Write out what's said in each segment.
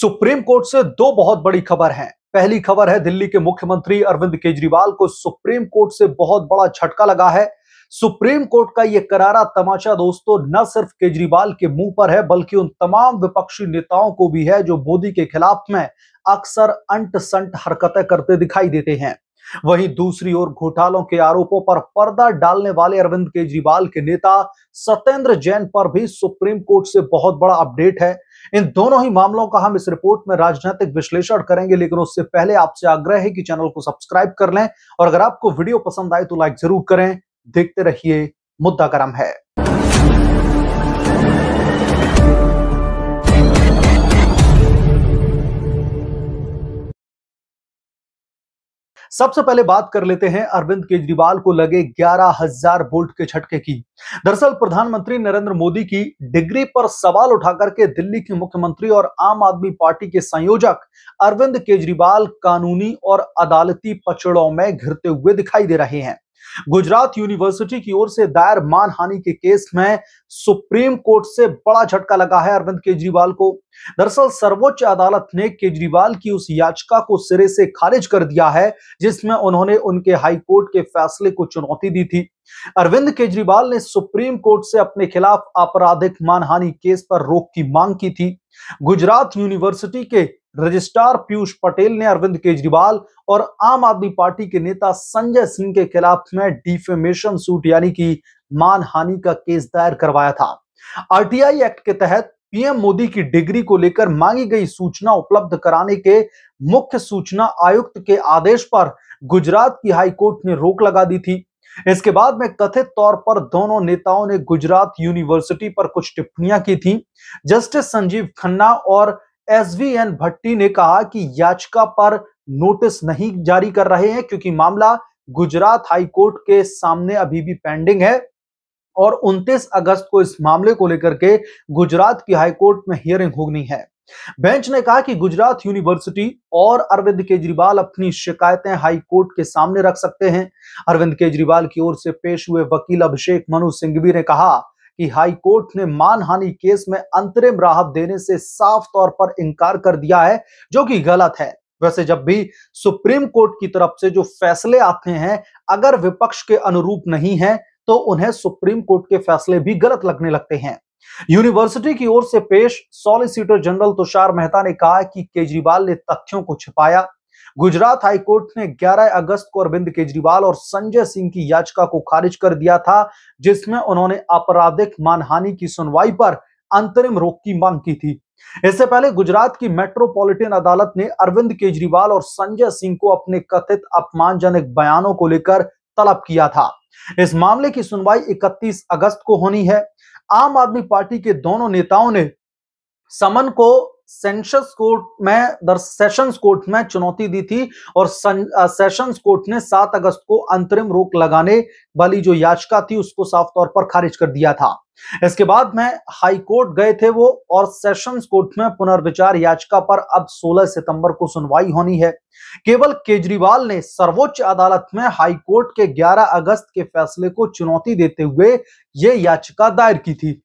supreme court से दो बहुत बड़ी खबर है पहली खबर है दिल्ली के मुख्यमंत्री अरविंद केजरीवाल को सुप्रीम कोर्ट से बहुत बड़ा झटका लगा है सुप्रीम कोर्ट का यह करारा तमाशा दोस्तों न सिर्फ केजरीवाल के मुंह पर है बल्कि उन तमाम विपक्षी नेताओं को भी है जो मोदी के खिलाफ में अक्सर अंट संट हरकतें करते दिखाई देते हैं वहीं दूसरी ओर घोटालों के आरोपों पर पर्दा डालने वाले अरविंद केजरीवाल के नेता सत्येंद्र जैन पर भी सुप्रीम कोर्ट से बहुत बड़ा अपडेट है इन दोनों ही मामलों का हम इस रिपोर्ट में राजनीतिक विश्लेषण करेंगे लेकिन उससे पहले आपसे आग्रह है कि चैनल को सब्सक्राइब कर लें और अगर आपको वीडियो पसंद आए तो लाइक जरूर करें देखते रहिए मुद्दा गर्म है सबसे पहले बात कर लेते हैं अरविंद केजरीवाल को लगे ग्यारह हजार वोल्ट के झटके की दरअसल प्रधानमंत्री नरेंद्र मोदी की डिग्री पर सवाल उठाकर के दिल्ली के मुख्यमंत्री और आम आदमी पार्टी के संयोजक अरविंद केजरीवाल कानूनी और अदालती पचड़ों में घिरते हुए दिखाई दे रहे हैं गुजरात यूनिवर्सिटी की ओर से दायर मानहानि के केस में सुप्रीम कोर्ट से बड़ा झटका लगा है अरविंद केजरीवाल को दरअसल सर्वोच्च अदालत ने केजरीवाल की उस याचिका को सिरे से खारिज कर दिया है जिसमें उन्होंने उनके हाईकोर्ट के फैसले को चुनौती दी थी अरविंद केजरीवाल ने सुप्रीम कोर्ट से अपने खिलाफ आपराधिक मानहानि केस पर रोक की मांग की थी गुजरात यूनिवर्सिटी के रजिस्ट्रार पीयूष पटेल ने अरविंद केजरीवाल और आम आदमी पार्टी के नेता संजय सिंह के खिलाफ में डिफेमेशन सूट यानी कि मानहानि का केस दायर करवाया था आरटीआई एक्ट के तहत पीएम मोदी की डिग्री को लेकर मांगी गई सूचना उपलब्ध कराने के मुख्य सूचना आयुक्त के आदेश पर गुजरात की हाईकोर्ट ने रोक लगा दी थी इसके बाद में कथित तौर पर दोनों नेताओं ने गुजरात यूनिवर्सिटी पर कुछ टिप्पणियां की थी जस्टिस संजीव खन्ना और एस वी एन भट्टी ने कहा कि याचिका पर नोटिस नहीं जारी कर रहे हैं क्योंकि मामला गुजरात हाईकोर्ट के सामने अभी भी पेंडिंग है और 29 अगस्त को इस मामले को लेकर के गुजरात की हाईकोर्ट में हियरिंग होनी है बेंच ने कहा कि गुजरात यूनिवर्सिटी और अरविंद केजरीवाल अपनी शिकायतें हाईकोर्ट के सामने रख सकते हैं अरविंद केजरीवाल की ओर से पेश हुए वकील अभिषेक मनु सिंघवी ने कहा कि हाई कोर्ट ने मानहानि केस में अंतरिम राहत देने से साफ तौर पर इनकार कर दिया है जो कि गलत है वैसे जब भी सुप्रीम कोर्ट की तरफ से जो फैसले आते हैं अगर विपक्ष के अनुरूप नहीं है तो उन्हें सुप्रीम कोर्ट के फैसले भी गलत लगने लगते हैं यूनिवर्सिटी की ओर से पेश सॉलिसिटर जनरल तुषार मेहता ने कहा कि केजरीवाल ने तथ्यों को छिपाया गुजरात हाईकोर्ट ने 11 अगस्त को अरविंद केजरीवाल और संजय सिंह की याचिका को खारिज कर दिया था जिसमें उन्होंने आपराधिक मानहानि की सुनवाई पर अंतरिम रोक की मांग की थी इससे पहले गुजरात की मेट्रोपॉलिटन अदालत ने अरविंद केजरीवाल और संजय सिंह को अपने कथित अपमानजनक बयानों को लेकर तलब किया था इस मामले की सुनवाई 31 अगस्त को होनी है आम आदमी पार्टी के दोनों नेताओं ने समन को सेंशस कोर्ट में दर सेशंस कोर्ट में चुनौती दी थी और सेशंस कोर्ट uh, ने 7 अगस्त को अंतरिम रोक लगाने वाली जो याचिका थी उसको साफ तौर पर खारिज कर दिया था इसके बाद में हाई कोर्ट गए थे वो और सेशंस कोर्ट में पुनर्विचार याचिका पर अब 16 सितंबर को सुनवाई होनी है केवल केजरीवाल ने सर्वोच्च अदालत में हाई कोर्ट के 11 अगस्त के फैसले को चुनौती देते हुए यह याचिका दायर की थी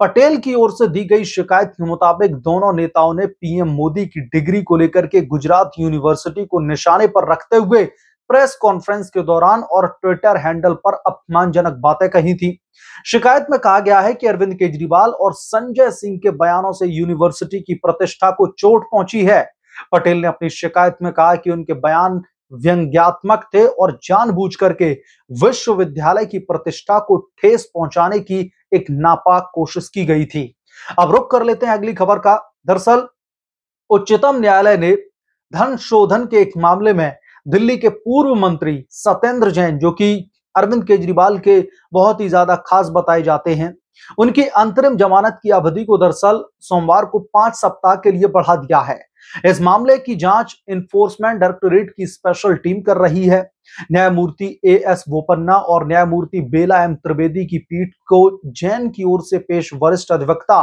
पटेल की ओर से दी गई शिकायत के मुताबिक दोनों नेताओं ने पीएम मोदी की डिग्री को लेकर के गुजरात यूनिवर्सिटी को निशाने पर रखते हुए प्रेस कॉन्फ्रेंस के दौरान और ट्विटर हैंडल पर अपमानजनक बातें कही थी शिकायत में कहा गया है कि अरविंद केजरीवाल और संजय सिंह के बयानों से यूनिवर्सिटी की प्रतिष्ठा को चोट पहुंची है पटेल ने अपनी शिकायत में कहा कि उनके बयान व्यंग्यात्मक थे और जानबूझ करके विश्वविद्यालय की प्रतिष्ठा को ठेस पहुंचाने की एक नापाक कोशिश की गई थी अब रुक कर लेते हैं अगली खबर का दरअसल उच्चतम न्यायालय ने धन शोधन के एक मामले में दिल्ली के पूर्व मंत्री सत्येंद्र जैन जो कि अरविंद केजरीवाल के बहुत ही ज्यादा खास बताए जाते हैं उनकी अंतरिम जमानत की अवधि को दरअसल सोमवार को पांच सप्ताह के लिए बढ़ा दिया है इस मामले की जांच इन्फोर्समेंट डायरेक्टोरेट की स्पेशल टीम कर रही है न्यायमूर्ति ए एस बोपन्ना और न्यायमूर्ति बेला एम त्रिवेदी की पीठ को जैन की ओर से पेश वरिष्ठ अधिवक्ता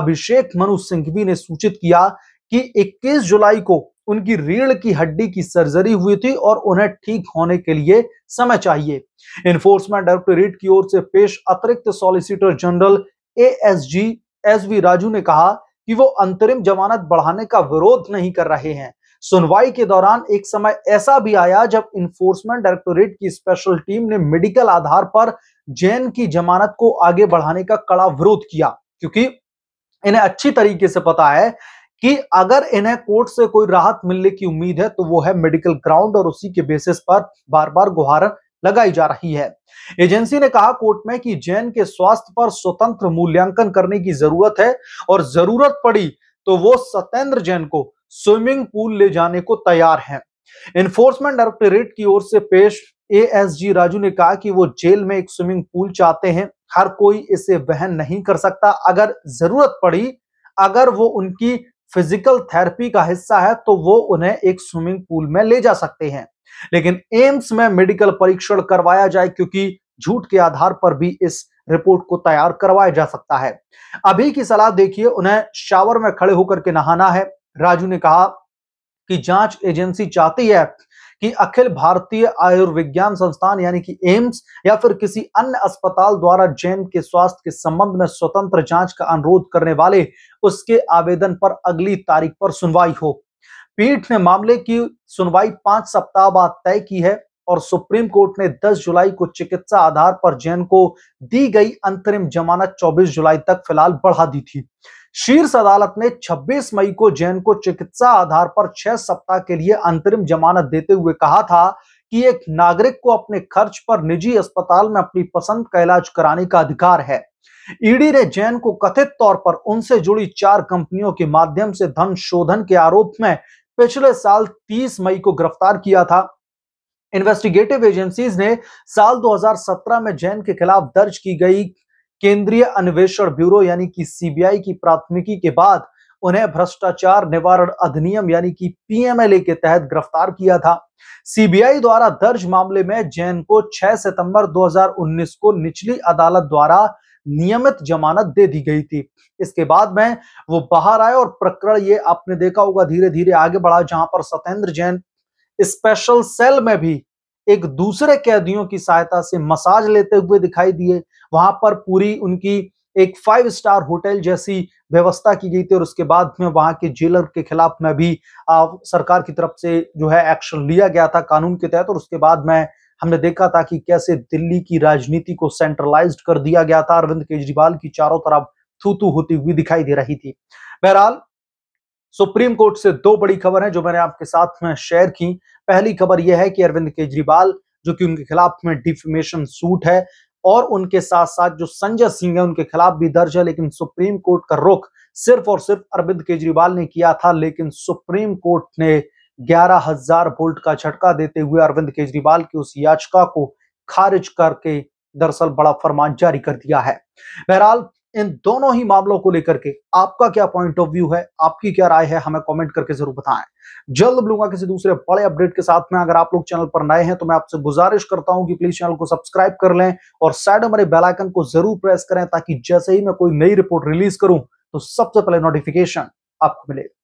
अभिषेक मनु सिंघवी ने सूचित किया कि 21 जुलाई को उनकी रीढ़ की हड्डी की सर्जरी हुई थी और उन्हें ठीक होने के लिए समय चाहिए इन्फोर्समेंट डायरेक्टोरेट की ओर से पेश अतिरिक्त solicitor general A S G S V Raju ने कहा कि वो अंतरिम जमानत बढ़ाने का विरोध नहीं कर रहे हैं सुनवाई के दौरान एक समय ऐसा भी आया जब इन्फोर्समेंट डायरेक्टोरेट की स्पेशल टीम ने मेडिकल आधार पर जैन की जमानत को आगे बढ़ाने का कड़ा विरोध किया क्योंकि इन्हें अच्छी तरीके से पता है कि अगर इन्हें कोर्ट से कोई राहत मिलने की उम्मीद है तो वो है मेडिकल ग्राउंड और उसी के बेसिस पर बार बार गुहार लगाई जा रही है एजेंसी ने कहा कोर्ट में कि जैन के स्वास्थ्य पर स्वतंत्र मूल्यांकन करने की जरूरत है और जरूरत पड़ी तो वो सत्येंद्र जैन को स्विमिंग पूल ले जाने को तैयार हैं इन्फोर्समेंट डायरेक्टोरेट की ओर से पेश एएसजी राजू ने कहा कि वो जेल में एक स्विमिंग पूल चाहते हैं हर कोई इसे वहन नहीं कर सकता अगर जरूरत पड़ी अगर वो उनकी फिजिकल थेरेपी का हिस्सा है तो वो उन्हें एक स्विमिंग पूल में ले जा सकते हैं लेकिन एम्स में मेडिकल परीक्षण करवाया जाए क्योंकि झूठ के आधार पर भी इस रिपोर्ट को तैयार करवाया जा सकता है अभी की सलाह देखिए उन्हें शावर में खड़े होकर के नहाना है राजू ने कहा कि जांच एजेंसी चाहती है कि अखिल भारतीय आयुर्विज्ञान संस्थान यानी कि एम्स या फिर किसी अन्य अस्पताल द्वारा जैन के स्वास्थ्य के संबंध में स्वतंत्र जांच का अनुरोध करने वाले उसके आवेदन पर अगली तारीख पर सुनवाई हो पीठ ने मामले की सुनवाई पांच सप्ताह बाद तय की है और सुप्रीम कोर्ट ने 10 जुलाई को चिकित्सा आधार पर जैन को दी गई अंतरिम जमानत 24 जुलाई तक फिलहाल बढ़ा दी थी शीर्ष अदालत ने 26 मई को जैन को चिकित्सा आधार पर छह सप्ताह के लिए अंतरिम जमानत देते हुए कहा था कि एक नागरिक को अपने खर्च पर निजी अस्पताल में अपनी पसंद का इलाज कराने का अधिकार है ईडी ने जैन को कथित तौर पर उनसे जुड़ी चार कंपनियों के माध्यम से धन शोधन के आरोप में पिछले साल 30 मई को गिरफ्तार किया था इन्वेस्टिगेटिव एजेंसीज ने साल 2017 में जैन के खिलाफ दर्ज की गई केंद्रीय अन्वेषण ब्यूरो यानी कि सीबीआई की प्राथमिकी के बाद उन्हें भ्रष्टाचार निवारण अधिनियम यानी कि पीएमएलए के तहत गिरफ्तार किया था सीबीआई द्वारा दर्ज मामले में जैन को 6 सितंबर 2019 को निचली अदालत द्वारा नियमित जमानत दे दी गई थी इसके बाद में वो बाहर आए और प्रकरण ये आपने देखा होगा धीरे धीरे आगे बढ़ा जहां पर सत्येंद्र जैन स्पेशल सेल में भी एक दूसरे कैदियों की सहायता से मसाज लेते हुए दिखाई दिए वहां पर पूरी उनकी एक फाइव स्टार होटल जैसी व्यवस्था की गई थी और उसके बाद में वहां के जेलर के खिलाफ में भी आ, सरकार की तरफ से जो है एक्शन लिया गया था कानून के तहत और उसके बाद में हमने देखा था कि कैसे दिल्ली की राजनीति को सेंट्रलाइज्ड कर दिया गया था अरविंद केजरीवाल की चारों तरफ थूतू होती हुई दिखाई दे रही थी बहरहाल सुप्रीम कोर्ट से दो बड़ी खबर है जो मैंने आपके साथ में शेयर की पहली खबर यह है कि अरविंद केजरीवाल जो कि उनके खिलाफ में डिफिमेशन सूट है और उनके साथ साथ जो संजय सिंह है उनके खिलाफ भी दर्ज है लेकिन सुप्रीम कोर्ट का रुख सिर्फ और सिर्फ अरविंद केजरीवाल ने किया था लेकिन सुप्रीम कोर्ट ने ग्यारह हजार वोल्ट का झटका देते हुए अरविंद केजरीवाल की उस याचिका को खारिज करके दरअसल बड़ा फरमान जारी कर दिया है बहरहाल इन दोनों ही मामलों को लेकर के आपका क्या पॉइंट ऑफ व्यू है आपकी क्या राय है हमें कमेंट करके जरूर बताएं जल्द लूंगा किसी दूसरे बड़े अपडेट के साथ में अगर आप लोग चैनल पर नए हैं तो मैं आपसे गुजारिश करता हूं कि प्लीज चैनल को सब्सक्राइब कर लें और साइड में मेरे बेलाइकन को जरूर प्रेस करें ताकि जैसे ही मैं कोई नई रिपोर्ट रिलीज करूं तो सबसे पहले नोटिफिकेशन आपको मिलेगा